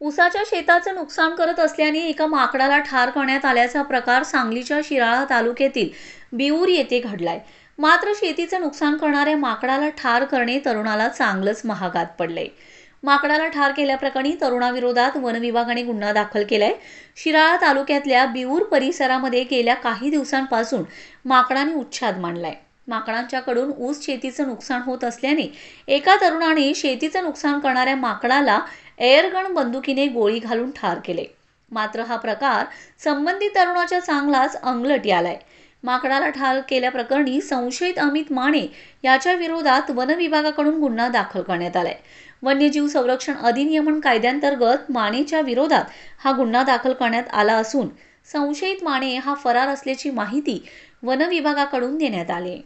उसाच्या शेताचं नुकसान करत असल्याने एका माकडाला ठार करण्यात आल्याचा प्रकार सांगलीच्या शिराळा तालुक्यातील बिऊर येथे घडलाय मात्र शेतीचं नुकसान करणाऱ्या माकडाला ठार करणे तरुणाला चांगलंच महागात पडलंय माकडाला ठार केल्याप्रकरणी तरुणाविरोधात वनविभागाने गुन्हा दाखल केलाय शिराळा तालुक्यातल्या बिऊर परिसरामध्ये गेल्या काही दिवसांपासून माकडाने उच्छाद मांडलाय माकडांच्याकडून ऊस शेतीचं नुकसान होत असल्याने एका तरुणाने शेतीचं नुकसान करणाऱ्या माकडाला एअरगन बंदुकीने गोळी घालून ठार केले मात्र हा प्रकार संबंधित तरुणाच्या चांगलाच अंगलटी आलाय माकडाला ठार केल्याप्रकरणी संशयित अमित माने याच्या विरोधात वन विभागाकडून गुन्हा दाखल करण्यात आलाय वन्यजीव संरक्षण अधिनियमन कायद्यांतर्गत मानेच्या विरोधात हा गुन्हा दाखल करण्यात आला असून संशयित माने हा फरार असल्याची माहिती वन विभागाकडून देण्यात आली